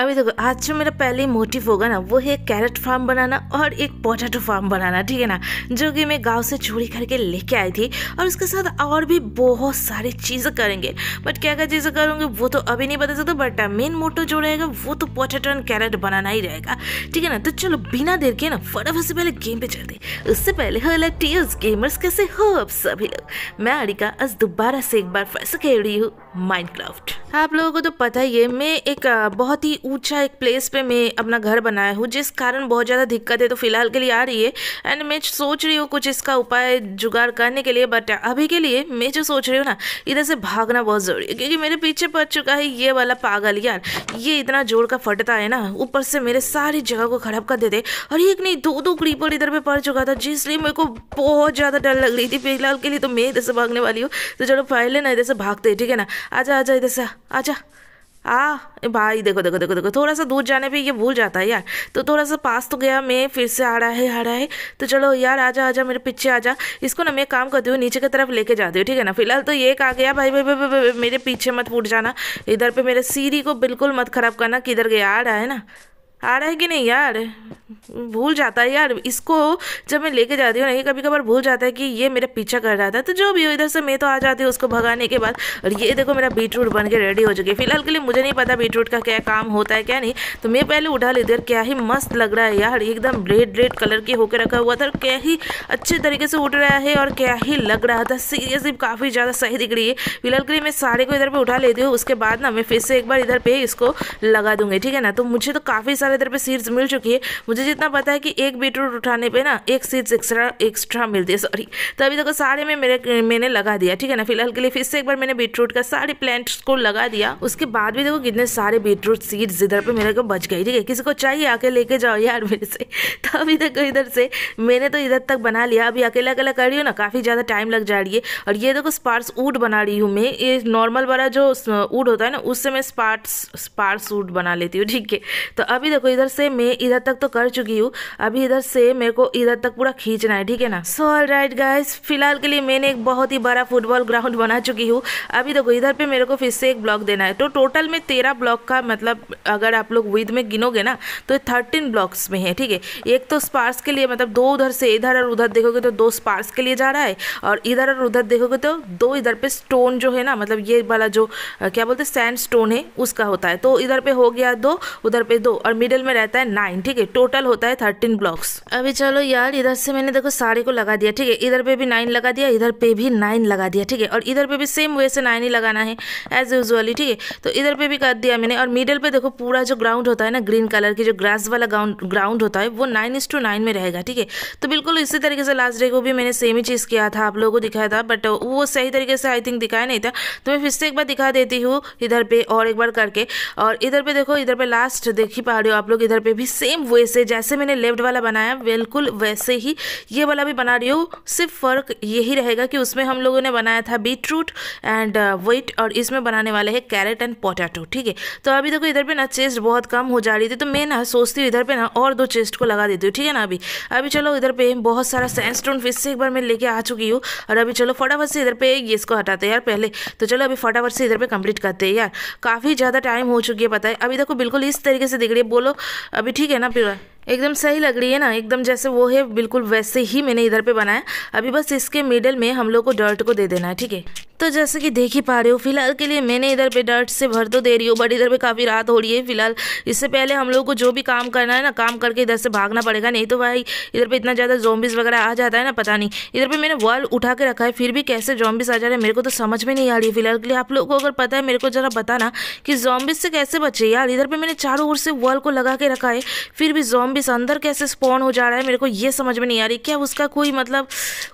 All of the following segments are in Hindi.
अभी देखो आज जो मेरा पहले मोटिव होगा ना वो है कैरेट फार्म बनाना और एक पोटैटो फार्म बनाना ठीक है ना जो कि मैं गांव से चोरी करके लेके आई थी और उसके साथ और भी बहुत सारी चीज़ें करेंगे बट क्या क्या चीज़ें करूँगी वो तो अभी नहीं बता सकता बट मेन मोटो जो रहेगा वो तो पोटैटो एंड कैरेट बनाना ही रहेगा ठीक है ना तो चलो बिना देर के ना फटाफट से पहले गेम पे चलते उससे पहले हेलो टीयर्स गेमर्स कैसे हो अब सभी लोग मैं अड़िका आज दोबारा से एक बार फिर खेल रही हूँ माइनक्राफ्ट आप लोगों को तो पता ही है मैं एक बहुत ही ऊंचा एक प्लेस पे मैं अपना घर बनाया हूँ जिस कारण बहुत ज़्यादा दिक्कत है तो फिलहाल के लिए आ रही है एंड मैं सोच रही हूँ कुछ इसका उपाय जुगाड़ करने के लिए बट अभी के लिए मैं जो सोच रही हूँ ना इधर से भागना बहुत ज़रूरी है क्योंकि मेरे पीछे पड़ चुका है ये वाला पागल यार ये इतना जोर का फटता है ना ऊपर से मेरे सारी जगह को ख़राब कर देते और एक नहीं दो दो क्रीपर इधर पर पड़ चुका था जिसलिए मेरे को बहुत ज़्यादा डर लग रही थी फिलहाल के लिए तो मैं इधर से भागने वाली हूँ तो चलो पहले ना इधर से भागते ठीक है ना आजा आजा इधर से आजा आ भाई देखो देखो देखो देखो थोड़ा सा दूर जाने पे ये भूल जाता है यार तो थोड़ा सा पास तो गया मैं फिर से आ रहा है आ रहा है तो चलो यार आजा आजा मेरे पीछे आजा इसको ना मैं काम करती हूँ नीचे की तरफ लेके जाती हूँ ठीक है ना फिलहाल तो ये आ गया भाई भाई, भाई, भाई, मेरे पीछे मत फूट जाना इधर पे मेरे सीरी को बिल्कुल मत खराब करना किधर गया आ रहा है ना आ रहा है कि नहीं यार भूल जाता है यार इसको जब मैं लेके जाती हूँ नहीं कभी कभार भूल जाता है कि ये मेरा पीछा कर रहा था तो जो भी हो इधर से मैं तो आ जाती हूँ उसको भगाने के बाद और ये देखो मेरा बीटरूट बन के रेडी हो चुकी है फिलहाल के लिए मुझे नहीं पता बीटरूट का क्या काम होता है क्या नहीं तो मैं पहले उठा लेती हूँ क्या ही मस्त लग रहा है यार एकदम रेड रेड कलर के होकर रखा हुआ था क्या ही अच्छे तरीके से उठ रहा है और क्या ही लग रहा था सीरियसली काफ़ी ज़्यादा सही दिख रही है फिलहाल के लिए मैं सारे को इधर पर उठा लेती हूँ उसके बाद ना मैं फिर से एक बार इधर पर इसको लगा दूँगी ठीक है ना तो मुझे तो काफ़ी सारे इधर पे सीड्स मिल चुकी है मुझे जितना पता है कि एक बीटरूट उठाने पे ना एक सीड्स एक्स्ट्रा एक्स्ट्रा मिलती है सॉरी तो अभी देखो सारे में मेरे मैंने लगा दिया ठीक है ना फिलहाल के लिए फिर से एक बार मैंने बीटरूट का सारे प्लांट्स को लगा दिया उसके बाद भी देखो कितने सारे बीटरूट सीड्स इधर पर मेरे को बच गई ठीक है किसी को चाहिए आके लेके जाओ यार मेरे से तो अभी देखो इधर से मैंने तो इधर तक बना लिया अभी अकेला अकेला कर रही हूँ ना काफ़ी ज़्यादा टाइम लग जा रही है और ये देखो स्पार्स ऊट बना रही हूँ मैं ये नॉर्मल वाला जो ऊट होता है ना उससे मैं स्पार्स स्पार्स ऊट बना लेती हूँ ठीक है तो अभी देखो इधर से मैं इधर तक तो कर चुकी हूँ अभी इधर से मेरे को इधर तक पूरा खींचना है ठीक है ना सो ऑल राइट गाइज फिलहाल के लिए मैंने एक बहुत ही बड़ा फुटबॉल ग्राउंड बना चुकी हूँ अभी देखो इधर पे मेरे को फिर से एक ब्लॉक देना है तो टोटल में तेरह ब्लॉक का मतलब अगर आप लोग विद में गिनोगे ना तो थर्टीन ब्लॉक्स में है ठीक है एक तो स्पार्स के लिए मतलब दो उधर से इधर और उधर देखोगे तो दो स्पार्स के लिए जा रहा है और इधर और उधर देखोगे तो दो इधर पे स्टोन जो है ना मतलब ये वाला जो क्या बोलते हैं सैंड स्टोन है उसका होता है तो इधर पे हो गया दो उधर पे दो और मिड मिडिल में रहता है नाइन ठीक है टोटल होता है थर्टीन ब्लॉक्स अभी चलो यार इधर से मैंने देखो साड़ी को लगा दिया ठीक है इधर पे भी नाइन लगा दिया इधर पे भी नाइन लगा दिया ठीक है और इधर पे भी सेम वे से नाइन ही लगाना है एज यूजली ठीक है तो इधर पे भी कर दिया मैंने और मिडिल पे देखो पूरा जो ग्राउंड होता है ना ग्रीन कलर की जो ग्रास वाला ग्राउंड होता है वो नाइन इस टू नाइन में रहेगा ठीक है तो बिल्कुल इसी तरीके से लास्ट डे को भी मैंने सेम ही चीज़ किया था आप लोगों को दिखाया था बट वो सही तरीके से आई थिंक दिखाया नहीं था तो मैं फिर से एक बार दिखा देती हूँ इधर पे और एक बार करके और इधर पे देखो इधर पे लास्ट देख ही पा रहे हो आप लोग इधर पे भी सेम वे से जैसे मैंने लेफ्ट वाला बनाया बिल्कुल वैसे ही ये वाला भी बना रही हूँ सिर्फ फ़र्क यही रहेगा कि उसमें हम लोगों ने बनाया था बीट रूट एंड वेट और इसमें बनाने वाले हैं कैरेट एंड पोटैटो ठीक है तो अभी देखो इधर पे ना चेस्ट बहुत कम हो जा रही थी तो मैं ना सोचती हूँ इधर पे ना और दो चेस्ट को लगा देती हूँ ठीक है ना अभी अभी चलो इधर पे बहुत सारा सैंडस्टोन फिश से एक बार मैं लेके आ चुकी हूँ और अभी चलो फटाफट से इधर पे ये इसको हटाते यार पहले तो चलो अभी फटाफट से इधर पे कंप्लीट करते हैं यार काफ़ी ज़्यादा टाइम हो चुकी है पता है अभी देखो बिल्कुल इस तरीके से दिख रही है बोलो अभी ठीक है ना पिरा एकदम सही लग रही है ना एकदम जैसे वो है बिल्कुल वैसे ही मैंने इधर पे बनाया अभी बस इसके मिडल में हम लोग को डर्ट को दे देना है ठीक है तो जैसे कि देख ही पा रहे हो फिलहाल के लिए मैंने इधर पे डर्ट से भर तो दे रही हूँ बट इधर पे काफ़ी रात हो रही है फिलहाल इससे पहले हम लोग को जो भी काम करना है ना काम करके इधर से भागना पड़ेगा नहीं तो भाई इधर पे इतना ज़्यादा जोम्बिस वगैरह आ जाता है ना पता नहीं इधर पे मैंने वॉल उठा के रखा है फिर भी कैसे जॉम्बिस आ जा रहे हैं मेरे को तो समझ में नहीं आ रही है फिलहाल के लिए आप लोग को अगर पता है मेरे को ज़रा बताना कि जॉम्बिस से कैसे बचे यार इधर पर मैंने चारों ओर से वॉल को लगा के रखा है फिर भी जोम्बिस अंदर कैसे स्पॉन हो जा रहा है मेरे को ये समझ में नहीं आ रही क्या उसका कोई मतलब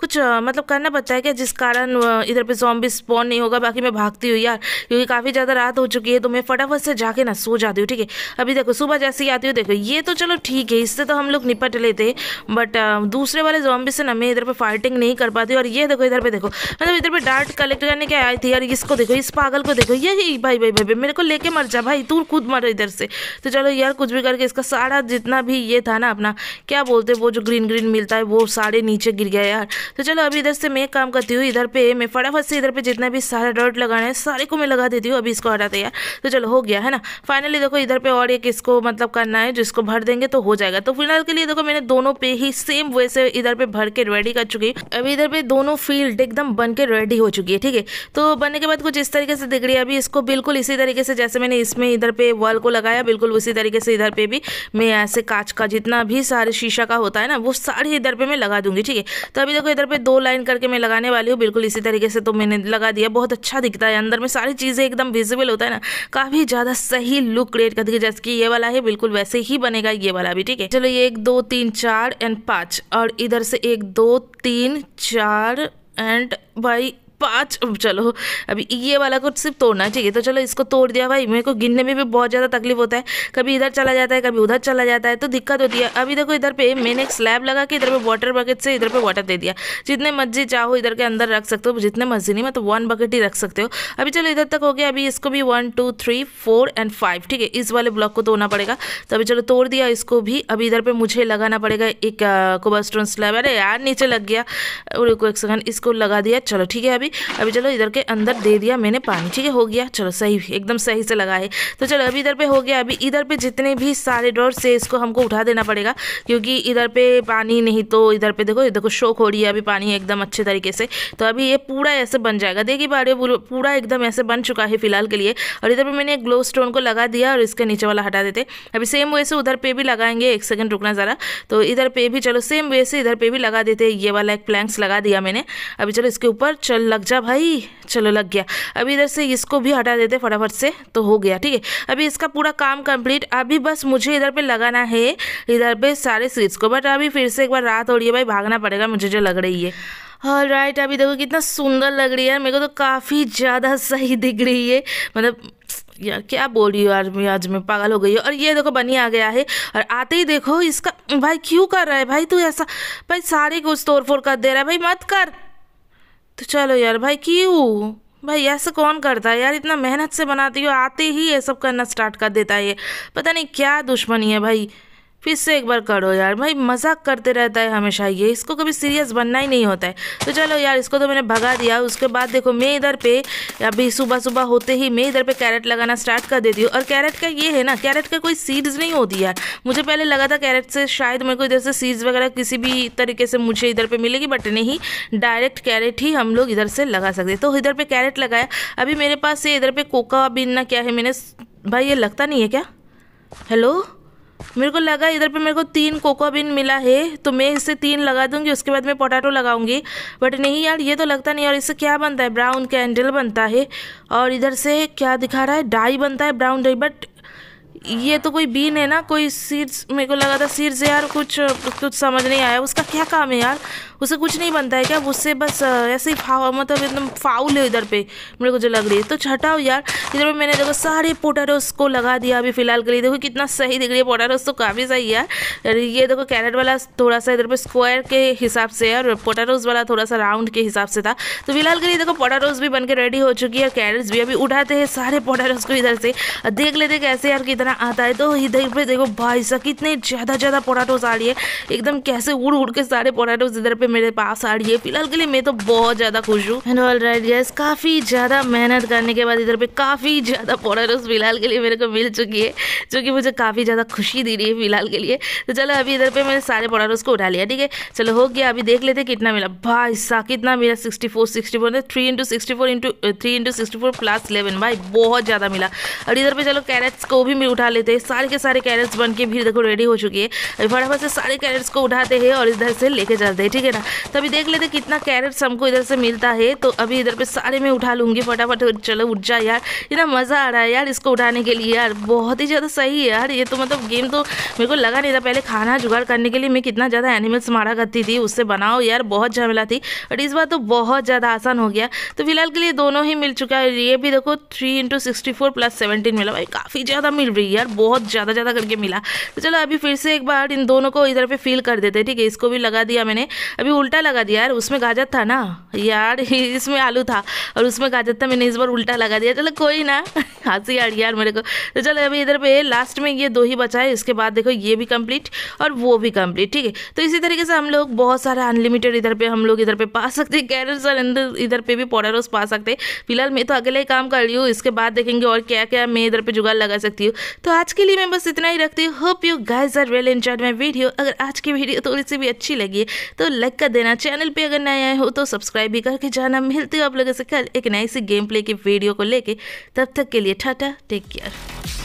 कुछ मतलब करना पड़ता है क्या जिस कारण इधर पे जॉम्बी स्पॉन नहीं होगा बाकी मैं भागती हूँ यार क्योंकि काफ़ी ज़्यादा रात हो चुकी है तो मैं फटाफट से जाके ना सो जाती हूँ ठीक है अभी देखो सुबह जैसे ही आती हूँ देखो ये तो चलो ठीक है इससे तो हम लोग निपट लेते बट दूसरे वाले जॉम्बी से ना मैं इधर पर फाइटिंग नहीं कर पाती और ये देखो इधर पर देखो मतलब इधर पर डार्ट कलेक्ट करने के आई थी यार इसको देखो इस पागल को देखो ये भाई भाई भाई, भाई मेरे को लेके मर जा भाई तू खुद मर इधर से तो चलो यार कुछ भी करके इसका सारा जितना भी ये था ना अपना क्या बोलते वो जो ग्रीन ग्रीन मिलता है वो सारे नीचे गिर गया यार तो चलो अभी इधर से मैं काम करती हूँ इधर पे मैं फटाफट से इधर पे जितना भी सारे डर्ट लगाना है सारे को मैं लगा देती हूँ अभी इसको हटाते यार तो चलो हो गया है ना फाइनली देखो इधर पे और एक इसको मतलब करना है जिसको भर देंगे तो हो जाएगा तो फिलहाल के लिए देखो मैंने दोनों पे ही सेम वे से इधर पे भर के रेडी कर चुकी हूँ अभी इधर पे दोनों फील्ड एकदम बन के रेडी हो चुकी है ठीक है तो बनने के बाद कुछ इस तरीके से दिख रही है अभी इसको बिल्कुल इसी तरीके से जैसे मैंने इसमें इधर पे वॉल को लगाया बिल्कुल उसी तरीके से इधर पे भी मैं ऐसे कांच का जितना भी सारे शीशा का होता है ना वो सारे इधर पे मैं लगा दूंगी ठीक है तो अभी देखो इधर पे दो लाइन करके मैं लगाने वाली हूँ बिल्कुल इसी तरीके से तो मैंने लगा दिया बहुत अच्छा दिखता है अंदर में सारी चीज़ें एकदम विजिबल होता है ना काफ़ी ज़्यादा सही लुक क्रिएट कर देगी जैसे कि ये वाला है बिल्कुल वैसे ही बनेगा ये वाला भी ठीक है चलो ये एक दो तीन चार एंड पाँच और इधर से एक दो तीन चार एंड बाई पाँच चलो अभी ये वाला को सिर्फ तोड़ना चाहिए तो चलो इसको तोड़ दिया भाई मेरे को गिनने में भी बहुत ज़्यादा तकलीफ होता है कभी इधर चला जाता है कभी उधर चला जाता है तो दिक्कत होती है अभी देखो इधर पे मैंने एक स्लैब लगा के इधर पे वाटर बकेट से इधर पे वाटर दे दिया जितने मर्जी चाहो इधर के अंदर रख सकते हो जितने मर्जी नहीं मतलब वन बकेट ही रख सकते हो अभी चलो इधर तक हो गया अभी इसको भी one two three four and five ठीक है इस वाले ब्लॉक को तोड़ना पड़ेगा तो अभी चलो तोड़ दिया इसको भी अभी इधर पर मुझे लगाना पड़ेगा एक कोबरस्टोन स्लैब अरे यार नीचे लग गया रुको एक सेकंड इसको लगा दिया चलो ठीक है अभी अभी चलो इधर के अंदर दे दिया मैंने पानी ठीक है हो गया चलो सही एकदम सही से लगा है तो चलो अभी इधर पे हो गया अभी इधर पे जितने भी सारे डॉट से इसको हमको उठा देना पड़ेगा क्योंकि इधर पे पानी नहीं तो इधर पे देखो देखो शोक हो रही है अभी पानी एकदम अच्छे तरीके से तो अभी ये पूरा ऐसे बन जाएगा देखिए पा पूरा एकदम ऐसे बन चुका है फिलहाल के लिए और इधर पर मैंने ग्लो स्टोन को लगा दिया और इसके नीचे वाला हटा देते अभी सेम वे से उधर पर भी लगाएंगे एक सेकेंड रुकना ज़रा तो इधर पर भी चलो सेम वे से इधर पर भी लगा देते ये वाला एक प्लैंक्स लगा दिया मैंने अभी चलो इसके ऊपर चल लग लग जा भाई चलो लग गया अभी इधर से इसको भी हटा देते फटाफट से तो हो गया ठीक है अभी इसका पूरा काम कंप्लीट अभी बस मुझे इधर पे लगाना है इधर पे सारे सीट्स को बट अभी फिर से एक बार रात हो रही है भाई भागना पड़ेगा मुझे जो लग रही है और राइट अभी देखो कितना सुंदर लग रही है मेरे को तो काफ़ी ज़्यादा सही दिख रही है मतलब यार क्या बोल रही हो आदमी आज मैं पागल हो गई और ये देखो बनी आ गया है और आते ही देखो इसका भाई क्यों कर रहा है भाई तू ऐसा भाई सारे कुछ तोड़ फोड़ कर दे रहा है भाई मत कर तो चलो यार भाई क्यों भाई ऐसे कौन करता है यार इतना मेहनत से बनाती हो आते ही ये सब करना स्टार्ट कर देता है ये पता नहीं क्या दुश्मनी है भाई फिर से एक बार करो यार भाई मजाक करते रहता है हमेशा ये इसको कभी सीरियस बनना ही नहीं होता है तो चलो यार इसको तो मैंने भगा दिया उसके बाद देखो मैं इधर पे अभी सुबह सुबह होते ही मैं इधर पे कैरेट लगाना स्टार्ट कर देती हूँ और कैरेट का ये है ना कैरेट का कोई सीड्स नहीं होती यार मुझे पहले लगा था कैरेट से शायद मेरे को इधर से सीड्स वगैरह किसी भी तरीके से मुझे इधर पर मिलेगी बट नहीं डायरेक्ट कैरेट ही हम लोग इधर से लगा सकते तो इधर पर कैरेट लगाया अभी मेरे पास ये इधर पर कोका बीनना क्या है मैंने भाई ये लगता नहीं है क्या हेलो मेरे को लगा इधर पे मेरे को तीन कोकोआ बिन मिला है तो मैं इससे तीन लगा दूंगी उसके बाद मैं पोटैटो लगाऊंगी बट नहीं यार ये तो लगता नहीं और इससे क्या बनता है ब्राउन कैंडल बनता है और इधर से क्या दिखा रहा है डाई बनता है ब्राउन डाई बट ये तो कोई बीन है ना कोई सीड्स मेरे को लगा था सीड्स यार कुछ कुछ समझ नहीं आया उसका क्या काम है यार उससे कुछ नहीं बनता है क्या उससे बस ऐसे ही फाव मतलब एकदम फाउल है इधर पे मेरे को जो लग रही है तो छटाओ यार इधर पे मैंने देखो सारे पोटारोस को लगा दिया अभी फिलहाल के लिए देखो कितना सही दिख रही है पोटारोस तो काफ़ी सही है यार ये देखो कैरेट वाला थोड़ा सा इधर पे स्क्वायर के हिसाब से और पोटारोस वाला थोड़ा सा राउंड के हिसाब से था तो फिलहाल के लिए देखो पोटारोस भी बन के रेडी हो चुकी है कैरेट्स भी अभी उठाते हैं सारे पोटारोस को इधर से देख लेते कैसे यार कितना आता है तो इधर पे देखो भाई साहब कितने ज़्यादा ज़्यादा पोटाटोस आ रही है एकदम कैसे उड़ उड़ के सारे पोटाटोस इधर पे मेरे पास आ रही है फिलहाल के लिए मैं तो बहुत ज्यादा खुश हूँ काफी ज्यादा मेहनत करने के बाद इधर पे काफी ज्यादा पोडरोस फिलहाल के लिए मेरे को मिल चुकी है जो कि मुझे काफी ज्यादा खुशी दे रही है फिलहाल के लिए तो चलो अभी इधर पे मैंने सारे पोडरोस को उठा लिया ठीक है चलो हो गया अभी देख लेते कितना मिला भाई सा कितना मिला sixty four sixty four three into sixty four into three into sixty four plus eleven भाई बहुत ज़्यादा मिला और इधर पे चलो कैरेट्स को भी उठा लेते हैं सारे के सारे कैरेट्स बन के भी देखो रेडी हो चुकी है फटाफट से सारे कैरेट्स को उठाते हैं और इधर से लेके चलते हैं ठीक है है तो अभी देख लेते कितना कैरेट्स हमको इधर से मिलता है तो अभी इधर पे सारे में उठा लूँगी फटाफट चलो उठ जा यार इतना मज़ा आ रहा है यार इसको उठाने के लिए यार बहुत ही ज़्यादा सही है यार ये तो मतलब गेम तो मेरे को लगा नहीं था पहले खाना जुगाड़ करने के लिए मैं कितना ज़्यादा एनिमल्स मारा करती थी उससे बनाओ यार बहुत झमेला थी बट इस बार तो बहुत ज़्यादा आसान हो गया तो फिलहाल के लिए दोनों ही मिल चुका है ये भी देखो three into sixty plus seventeen मिला भाई काफ़ी ज़्यादा मिल रही है यार बहुत ज़्यादा ज़्यादा करके मिला तो चलो अभी फिर से एक बार इन दोनों को इधर पर फील कर देते ठीक है इसको भी लगा दिया मैंने अभी उल्टा लगा दिया यार उसमें गाजर था ना यार इसमें आलू था और उसमें गाजर था मैंने इस बार उल्टा लगा दिया चलो कोई ना हंसी से यार यार मेरे को तो चलो अभी इधर पे लास्ट में ये दो ही बचा है इसके बाद देखो ये भी कंप्लीट और वो भी कंप्लीट ठीक है तो इसी तरीके से हम लोग बहुत सारा अनलिमिटेड इधर पे हम लोग इधर पे पा सकते हैं कैरेट्स और अंदर इधर पे भी पोडारोस पा सकते हैं फिलहाल मैं तो अकेले ही काम कर रही हूँ इसके बाद देखेंगे और क्या क्या मैं इधर पे जुगाड़ लगा सकती हूँ तो आज के लिए मैं बस इतना ही रखती हूँ hope you guys are well enjoyed my video अगर आज की वीडियो थोड़ी सी भी अच्छी लगी तो लग लाइक कर देना चैनल पे अगर नए आए हो तो सब्सक्राइब भी करके जाना मिलती हो आप लोगों से कल एक नई सी गेम प्ले की वीडियो को लेके तब तक के लिए टाटा टेक केयर